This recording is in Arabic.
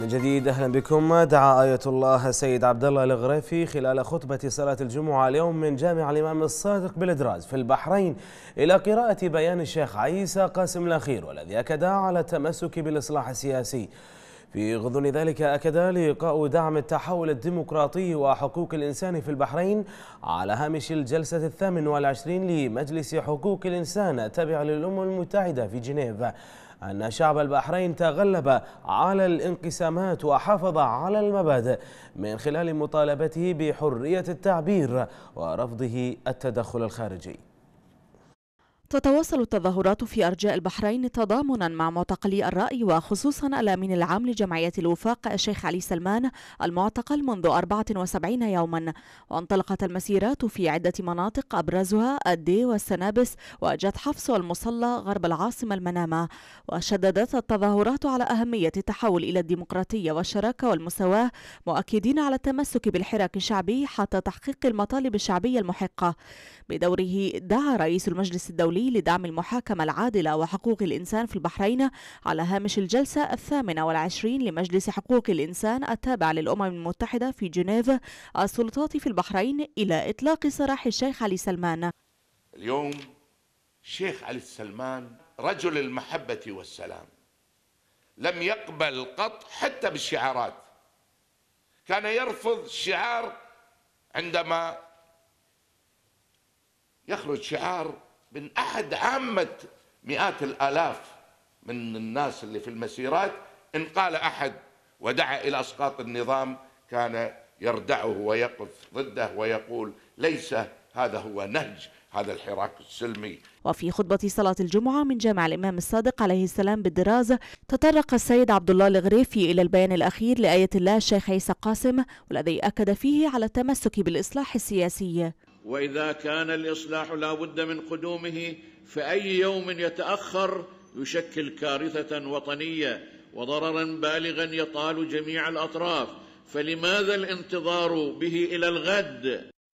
من جديد اهلا بكم دعا آية الله السيد عبد الله الغريفي خلال خطبة صلاة الجمعة اليوم من جامع الإمام الصادق بالإدراز في البحرين إلى قراءة بيان الشيخ عيسى قاسم الأخير والذي أكد على التمسك بالإصلاح السياسي في غضون ذلك أكد لقاء دعم التحول الديمقراطي وحقوق الإنسان في البحرين على هامش الجلسة الثامن والعشرين لمجلس حقوق الإنسان التابع للأمم المتحدة في جنيف أن شعب البحرين تغلب على الانقسامات وحافظ على المبادئ من خلال مطالبته بحرية التعبير ورفضه التدخل الخارجي تتواصل التظاهرات في أرجاء البحرين تضامنا مع معتقلي الرأي وخصوصا الأمين العام لجمعية الوفاق الشيخ علي سلمان المعتقل منذ 74 يوما وانطلقت المسيرات في عدة مناطق أبرزها الدي والسنابس وجد حفص والمصلى غرب العاصمة المنامة وشددت التظاهرات على أهمية التحول إلى الديمقراطية والشراكة والمساواة مؤكدين على التمسك بالحراك الشعبي حتى تحقيق المطالب الشعبية المحقة بدوره دعا رئيس المجلس الدولي الدولي لدعم المحاكمة العادلة وحقوق الإنسان في البحرين على هامش الجلسة الثامنة والعشرين لمجلس حقوق الإنسان التابع للأمم المتحدة في جنيف السلطات في البحرين إلى إطلاق سراح الشيخ علي سلمان اليوم الشيخ علي سلمان رجل المحبة والسلام لم يقبل قط حتى بالشعارات كان يرفض الشعار عندما يخرج شعار من أحد عامة مئات الآلاف من الناس اللي في المسيرات إن قال أحد ودعا إلى أسقاط النظام كان يردعه ويقف ضده ويقول ليس هذا هو نهج هذا الحراك السلمي وفي خطبة صلاة الجمعة من جامع الإمام الصادق عليه السلام بالدرازة تطرق السيد عبد الله الغريفي إلى البيان الأخير لآية الله الشيخ عيسى قاسم والذي أكد فيه على التمسك بالإصلاح السياسي واذا كان الاصلاح لا بد من قدومه فاي يوم يتاخر يشكل كارثه وطنيه وضررا بالغا يطال جميع الاطراف فلماذا الانتظار به الى الغد